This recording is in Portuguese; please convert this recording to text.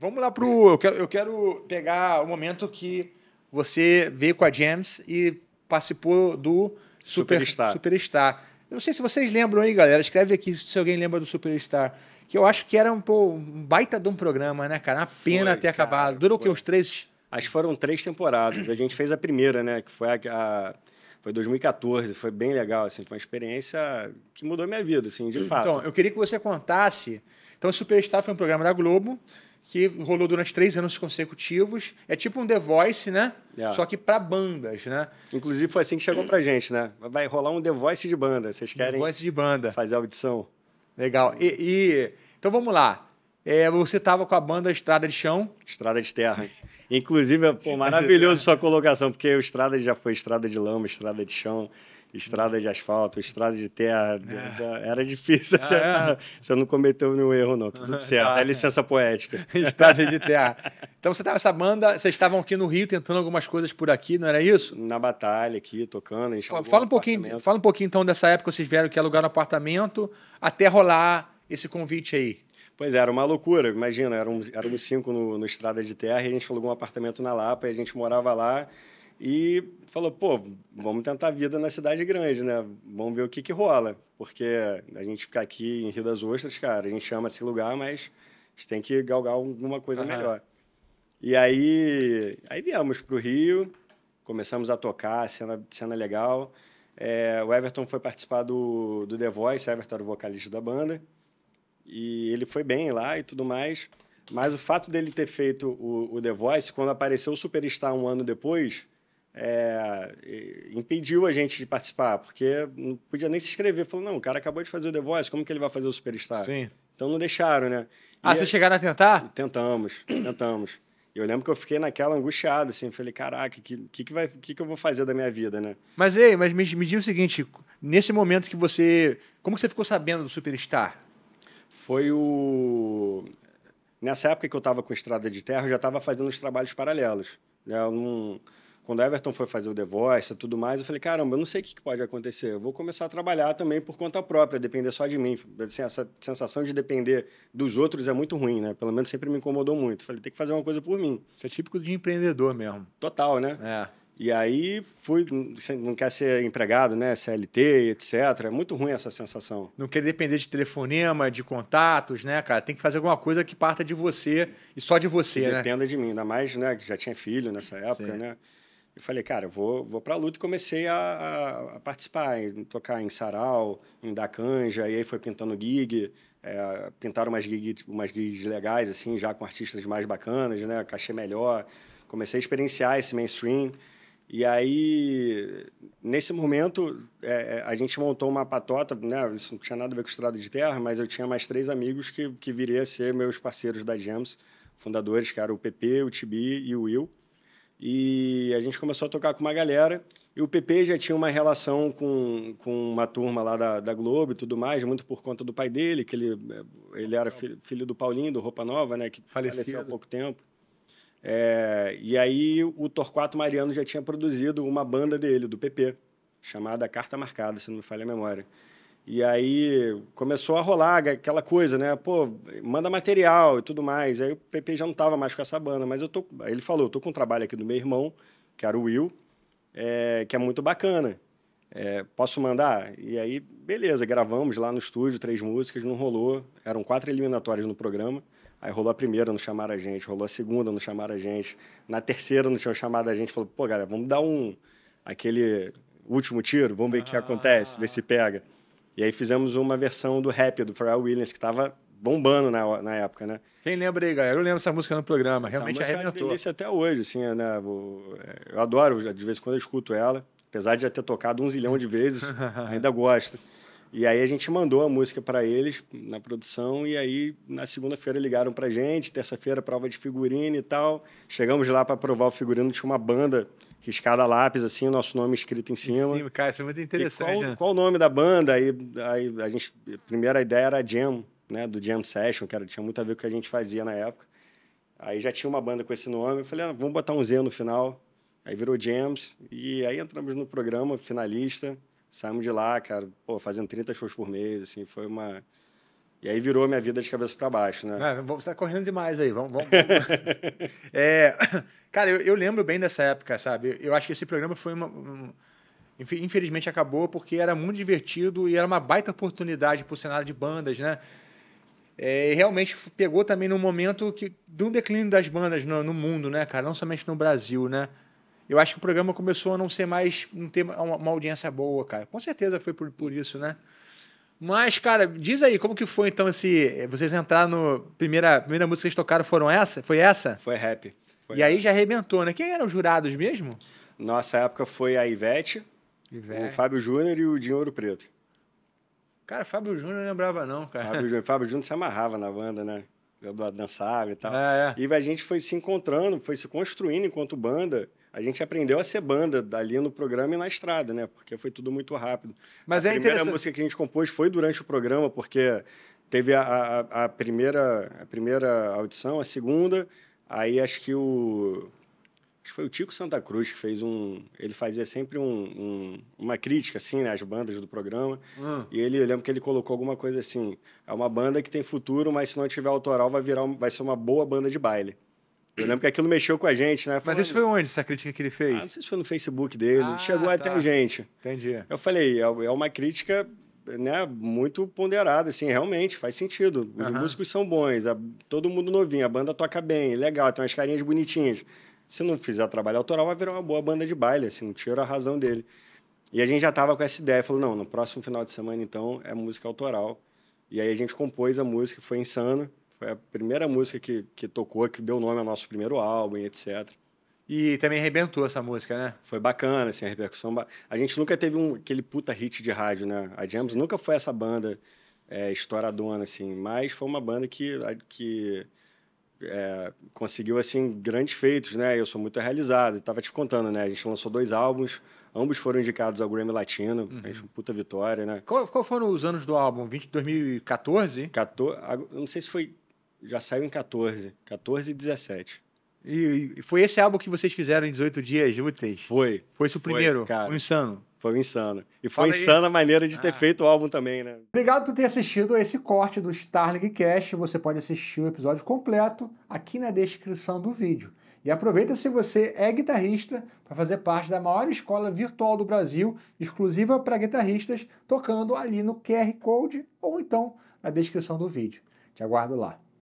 Vamos lá pro. Eu quero, eu quero pegar o momento que você veio com a James e participou do Super, Superstar. Superstar. Eu não sei se vocês lembram aí, galera. Escreve aqui se alguém lembra do Superstar. Que eu acho que era um, pô, um baita de um programa, né, cara? Uma pena foi, ter cara, acabado. Durou o quê? Uns três? Acho que foram três temporadas. A gente fez a primeira, né? Que foi a, a foi 2014, foi bem legal, assim, foi uma experiência que mudou minha vida, assim, de então, fato. Então, eu queria que você contasse. Então, o Superstar foi um programa da Globo que rolou durante três anos consecutivos. É tipo um The Voice, né? Yeah. É. Só que para bandas, né? Inclusive foi assim que chegou pra gente, né? Vai rolar um The Voice de banda. Vocês querem The Voice de banda. fazer a audição? Legal. E, e... Então vamos lá. É, você estava com a banda Estrada de Chão. Estrada de Terra. Inclusive, é, pô, maravilhoso sua colocação, porque o Estrada já foi Estrada de Lama, Estrada de Chão estrada de asfalto, estrada de terra. É. Era difícil acertar. Ah, é. Você não cometeu nenhum erro, não. Tudo certo. Ah, é, é. licença poética. estrada de terra. Então você estava essa banda, vocês estavam aqui no Rio tentando algumas coisas por aqui, não era isso? Na batalha aqui, tocando. Fala um, pouquinho, fala um pouquinho então dessa época que vocês vieram que alugar no apartamento até rolar esse convite aí. Pois é, era uma loucura, imagina, éramos, éramos cinco no, no Estrada de Terra e a gente alugou um apartamento na Lapa e a gente morava lá e falou, pô, vamos tentar a vida na cidade grande, né? Vamos ver o que que rola. Porque a gente ficar aqui em Rio das Ostras, cara, a gente chama esse lugar, mas a gente tem que galgar alguma coisa uhum. melhor. E aí, aí viemos o Rio, começamos a tocar, cena, cena legal. É, o Everton foi participar do, do The Voice, Everton era o vocalista da banda. E ele foi bem lá e tudo mais. Mas o fato dele ter feito o, o The Voice, quando apareceu o Superstar um ano depois, é, impediu a gente de participar, porque não podia nem se inscrever. Falou, não, o cara acabou de fazer o The Voice, como que ele vai fazer o Superstar? Sim. Então não deixaram, né? Ah, e ah, vocês chegaram a tentar? Tentamos, tentamos. E eu lembro que eu fiquei naquela angustiada, assim, falei, caraca, o que, que, que, vai, que, que eu vou fazer da minha vida, né? Mas, ei, mas me, me diz o seguinte, nesse momento que você... Como que você ficou sabendo do Superstar? Foi o... Nessa época que eu estava com Estrada de Terra, eu já estava fazendo os trabalhos paralelos. Né? Eu não quando Everton foi fazer o The Voice e tudo mais, eu falei, caramba, eu não sei o que pode acontecer. Eu vou começar a trabalhar também por conta própria, depender só de mim. Assim, essa sensação de depender dos outros é muito ruim, né? Pelo menos sempre me incomodou muito. falei, tem que fazer uma coisa por mim. Isso é típico de empreendedor mesmo. Total, né? É. E aí fui, não quer ser empregado, né? CLT, etc. É muito ruim essa sensação. Não quer depender de telefonema, de contatos, né, cara? Tem que fazer alguma coisa que parta de você e só de você, que né? Dependa de mim, ainda mais, né? Que já tinha filho nessa época, Sim. né? Eu falei, cara, eu vou, vou a luta e comecei a, a, a participar, em, tocar em sarau, em dar canja, e aí foi pintando gig, é, pintaram umas gigs, umas gigs legais, assim, já com artistas mais bacanas, né, cachê melhor, comecei a experienciar esse mainstream, e aí, nesse momento, é, é, a gente montou uma patota, né? Isso não tinha nada a ver com estrada de terra, mas eu tinha mais três amigos que, que viria a ser meus parceiros da Gems, fundadores, que eram o PP, o Tibi e o Will. E a gente começou a tocar com uma galera. E o PP já tinha uma relação com, com uma turma lá da, da Globo e tudo mais, muito por conta do pai dele, que ele, eh, ele era filho, filho do Paulinho, do Roupa Nova, né? Que Falecido. faleceu há pouco tempo. É, e aí o Torquato Mariano já tinha produzido uma banda dele, do PP, chamada Carta Marcada, se não me falha a memória. E aí começou a rolar aquela coisa, né? Pô, manda material e tudo mais. Aí o PP já não estava mais com essa banda, mas eu tô. ele falou: eu tô com um trabalho aqui do meu irmão, que era o Will, é, que é muito bacana. É, posso mandar? E aí, beleza, gravamos lá no estúdio três músicas, não rolou. Eram quatro eliminatórias no programa. Aí rolou a primeira, não chamaram a gente, rolou a segunda, não chamaram a gente. Na terceira não tinham chamado a gente, falou, pô, galera, vamos dar um aquele último tiro, vamos ver o ah. que acontece, ver se pega. E aí fizemos uma versão do rap do Pharrell Williams, que estava bombando na, na época, né? Quem lembra aí, galera? Eu lembro essa música no programa, realmente essa música é uma É até hoje, assim, é, né? É, eu adoro, de vez em quando eu escuto ela, apesar de já ter tocado um zilhão de vezes, ainda gosto. E aí a gente mandou a música para eles na produção e aí na segunda-feira ligaram para gente, terça-feira prova de figurino e tal. Chegamos lá para provar o figurino, tinha uma banda riscada lápis, assim, o nosso nome escrito em cima. Em cima, cara, isso foi é muito interessante. E qual, né? o nome da banda? Aí, aí a gente, a primeira ideia era Jam, né, do Jam Session, que era, tinha muito a ver com o que a gente fazia na época. Aí já tinha uma banda com esse nome, eu falei, ah, vamos botar um Z no final. Aí virou Jams, e aí entramos no programa finalista, saímos de lá, cara, pô, fazendo 30 shows por mês, assim, foi uma e aí virou minha vida de cabeça para baixo, né? Ah, você está correndo demais aí, vamos... vamos, vamos. é, cara, eu, eu, lembro bem dessa época, sabe? Eu acho que esse programa foi uma... Um, infelizmente acabou porque era muito divertido e era uma baita oportunidade para o cenário de bandas, né? É, e realmente pegou também num momento que, de um declínio das bandas no, no mundo, né, cara? Não somente no Brasil, né? Eu acho que o programa começou a não ser mais, não ter uma, uma audiência boa, cara. Com certeza foi por, por isso, né? Mas, cara, diz aí, como que foi então esse. Eh, vocês entraram no. Primeira, primeira música que vocês tocaram foram essa? Foi essa? Foi rap. Foi e rap. aí já arrebentou, né? Quem eram os jurados mesmo? Nossa época foi a Ivete, Ivete. o Fábio Júnior e o Dinho Ouro Preto. Cara, Fábio Júnior não lembrava, não, cara. Fábio Júnior, Fábio Júnior se amarrava na banda, né? dançava e tal. É, é. E a gente foi se encontrando, foi se construindo enquanto banda. A gente aprendeu a ser banda dali no programa e na estrada, né? Porque foi tudo muito rápido. Mas a é primeira interessante... música que a gente compôs foi durante o programa, porque teve a, a, a primeira, a primeira audição, a segunda, aí acho que o que foi o Tico Santa Cruz que fez um. Ele fazia sempre um, um, uma crítica, assim, né, às bandas do programa. Hum. E ele, eu lembro que ele colocou alguma coisa assim: é uma banda que tem futuro, mas se não tiver autoral, vai, virar, vai ser uma boa banda de baile. Eu lembro que aquilo mexeu com a gente, né? mas isso foi onde, essa crítica que ele fez? Ah, não sei se foi no Facebook dele. Ah, Chegou tá. até a gente. Entendi. Eu falei, é, é uma crítica né, muito ponderada, assim, realmente, faz sentido. Os uhum. músicos são bons, a, todo mundo novinho, a banda toca bem, legal, tem umas carinhas bonitinhas se não fizer trabalho autoral, vai virar uma boa banda de baile, assim, não tira a razão dele. E a gente já estava com essa ideia, falou, não, no próximo final de semana, então, é música autoral. E aí a gente compôs a música, foi insano, foi a primeira música que, que tocou, que deu nome ao nosso primeiro álbum e etc. E também arrebentou essa música, né? Foi bacana, assim, a repercussão. A gente nunca teve um, aquele puta hit de rádio, né? A James nunca foi essa banda é, estouradona, assim, mas foi uma banda que, que é, conseguiu assim grandes feitos, né? Eu sou muito realizado. Estava te contando, né? A gente lançou dois álbuns, ambos foram indicados ao Grammy Latino, uhum. a gente, uhum. puta vitória, né? Qual, qual, foram os anos do álbum? 20, 2014? 14, não sei se foi já saiu em 14, 14 e 17. E, e foi esse álbum que vocês fizeram em 18 dias úteis? Foi. Foi esse o primeiro? Foi, cara. O Insano. Foi insano. E foi Fala insana a maneira de ter ah. feito o álbum também, né? Obrigado por ter assistido a esse corte do Starling Cast. Você pode assistir o episódio completo aqui na descrição do vídeo. E aproveita se você é guitarrista para fazer parte da maior escola virtual do Brasil, exclusiva para guitarristas, tocando ali no QR Code ou então na descrição do vídeo. Te aguardo lá.